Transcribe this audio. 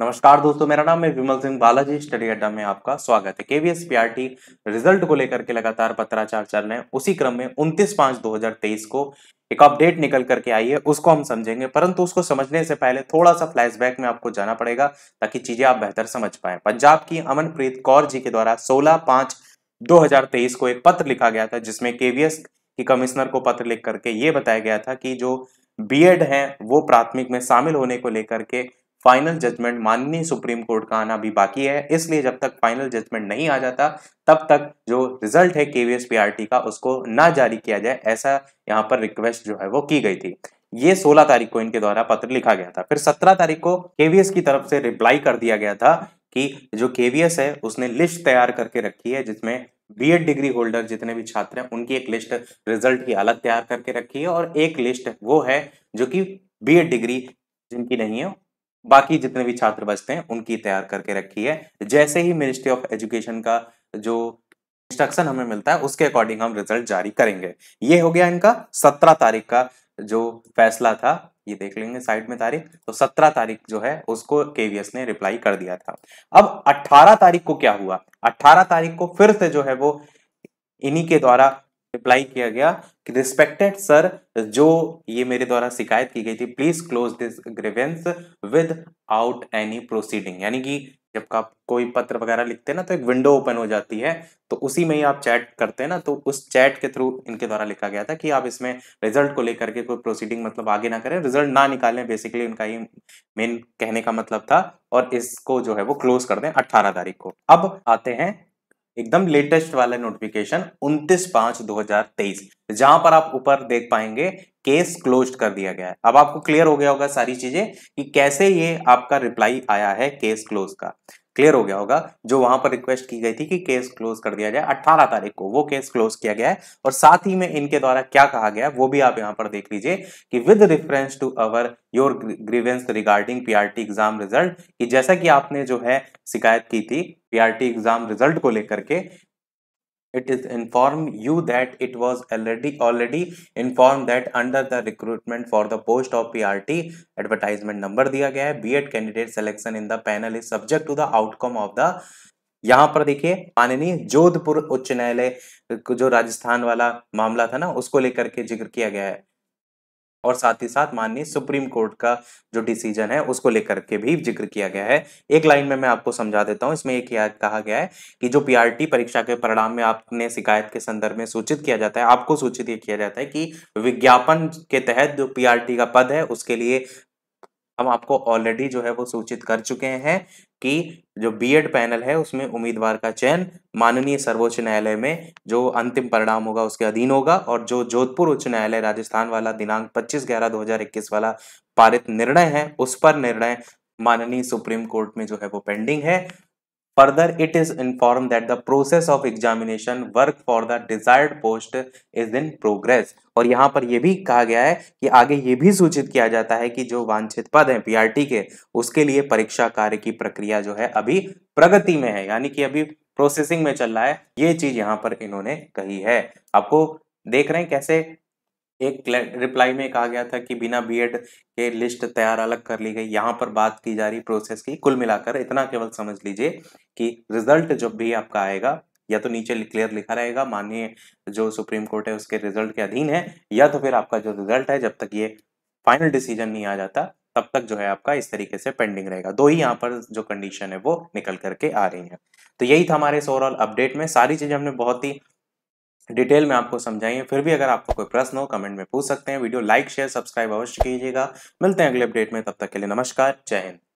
नमस्कार दोस्तों मेरा नाम है विमल सिंह बालाजी स्टडी अड्डा में आपका स्वागत है केवीएस पीआरटी रिजल्ट को लेकर के लगातार पत्राचार चल रहे हैं उसी क्रम में 29 पांच 2023 को एक अपडेट निकल करके आई है उसको हम समझेंगे परंतु उसको समझने से पहले थोड़ा सा फ्लैशबैक में आपको जाना पड़ेगा ताकि चीजें आप बेहतर समझ पाए पंजाब की अमनप्रीत कौर जी के द्वारा सोलह पांच दो को एक पत्र लिखा गया था जिसमें केवीएस की कमिश्नर को पत्र लिख करके ये बताया गया था कि जो बीएड हैं वो प्राथमिक में शामिल होने को लेकर के फाइनल जजमेंट माननीय सुप्रीम कोर्ट का आना भी बाकी है इसलिए जब तक फाइनल जजमेंट नहीं आ जाता तब तक जो रिजल्ट है केवीएस पीआरटी का उसको ना जारी किया जाए ऐसा यहाँ पर रिक्वेस्ट जो है वो की गई थी ये 16 तारीख को इनके द्वारा पत्र लिखा गया था फिर 17 तारीख को केवीएस की तरफ से रिप्लाई कर दिया गया था कि जो केवीएस है उसने लिस्ट तैयार करके रखी है जिसमें बी डिग्री होल्डर जितने भी छात्र हैं उनकी एक लिस्ट रिजल्ट की अलग तैयार करके रखी है और एक लिस्ट वो है जो कि बी डिग्री जिनकी नहीं है बाकी जितने भी छात्र बचते हैं उनकी तैयार करके रखी है जैसे ही मिनिस्ट्री ऑफ एजुकेशन का जो इंस्ट्रक्शन हमें मिलता है उसके अकॉर्डिंग हम रिजल्ट जारी करेंगे ये हो गया इनका सत्रह तारीख का जो फैसला था ये देख लेंगे साइड में तारीख तो सत्रह तारीख जो है उसको केवीएस ने रिप्लाई कर दिया था अब अट्ठारह तारीख को क्या हुआ अट्ठारह तारीख को फिर से जो है वो इन्हीं के द्वारा रिप्लाई किया गया कि रिस्पेक्टेड सर जो ये मेरे द्वारा शिकायत की गई थी please close this grievance without any proceeding यानी कि जब आप कोई पत्र वगैरह लिखते हैं ना तो एक विंडो ओपन हो जाती है तो उसी में ही आप चैट करते हैं ना तो उस चैट के थ्रू इनके द्वारा लिखा गया था कि आप इसमें रिजल्ट को लेकर के कोई प्रोसीडिंग मतलब आगे ना करें रिजल्ट ना निकालें बेसिकली उनका ही मेन कहने का मतलब था और इसको जो है वो क्लोज कर दें अट्ठारह तारीख को अब आते हैं एकदम लेटेस्ट वाला नोटिफिकेशन उन्तीस पांच दो हजार तेईस जहां पर आप ऊपर देख पाएंगे केस क्लोज कर दिया गया है अब आपको क्लियर हो गया होगा सारी चीजें कि कैसे ये आपका रिप्लाई आया है केस क्लोज का क्लियर हो गया होगा जो वहां पर रिक्वेस्ट की गई थी कि केस क्लोज कर दिया जाए अट्ठारह तारीख को वो केस क्लोज किया गया है और साथ ही में इनके द्वारा क्या कहा गया वो भी आप यहाँ पर देख लीजिए कि with reference to our your grievance regarding PRT exam result कि जैसा कि आपने जो है शिकायत की थी पीआरटी एग्जाम रिजल्ट को लेकर के it is inform you that it was already already informed that under the recruitment for the post of PRT advertisement number diya gaya hai bed candidate selection in the panel is subject to the outcome of the यहाँ पर देखिए माननीय जोधपुर उच्च न्यायालय जो राजस्थान वाला मामला था ना उसको लेकर के जिक्र किया गया है और साथ ही साथ माननीय सुप्रीम कोर्ट का जो डिसीजन है उसको लेकर के भी जिक्र किया गया है एक लाइन में मैं आपको समझा देता हूं इसमें एक याद कहा गया है कि जो पीआरटी परीक्षा के परिणाम में आपने शिकायत के संदर्भ में सूचित किया जाता है आपको सूचित ये किया जाता है कि विज्ञापन के तहत जो पीआरटी का पद है उसके लिए हम आपको ऑलरेडी जो है वो सूचित कर चुके हैं कि जो बीएड पैनल है उसमें उम्मीदवार का चयन माननीय सर्वोच्च न्यायालय में जो अंतिम परिणाम होगा उसके अधीन होगा और जो जोधपुर उच्च न्यायालय राजस्थान वाला दिनांक 25 ग्यारह 2021 वाला पारित निर्णय है उस पर निर्णय माननीय सुप्रीम कोर्ट में जो है वो पेंडिंग है Further, it is informed that the process of examination work for the desired post is in progress. और यहाँ पर यह भी कहा गया है कि आगे ये भी सूचित किया जाता है कि जो वांछित पद है पीआरटी के उसके लिए परीक्षा कार्य की प्रक्रिया जो है अभी प्रगति में है यानी कि अभी प्रोसेसिंग में चल रहा है ये चीज यहाँ पर इन्होंने कही है आपको देख रहे हैं कैसे एक रिप्लाई में कहा गया था कि बिना बीएड के लिस्ट तैयार अलग कर ली गई यहाँ पर बात की जा रही प्रोसेस की कुल मिलाकर इतना केवल समझ लीजिए कि रिजल्ट जब भी आपका आएगा या तो नीचे क्लियर लिखा रहेगा माननीय जो सुप्रीम कोर्ट है उसके रिजल्ट के अधीन है या तो फिर आपका जो रिजल्ट है जब तक ये फाइनल डिसीजन नहीं आ जाता तब तक जो है आपका इस तरीके से पेंडिंग रहेगा दो ही यहाँ पर जो कंडीशन है वो निकल करके आ रही है तो यही था हमारे इस ओवरऑल अपडेट में सारी चीज़ें हमने बहुत ही डिटेल में आपको समझाइए फिर भी अगर आपको कोई प्रश्न हो कमेंट में पूछ सकते हैं वीडियो लाइक शेयर सब्सक्राइब अवश्य कीजिएगा मिलते हैं अगले अपडेट में तब तक के लिए नमस्कार जय हिंद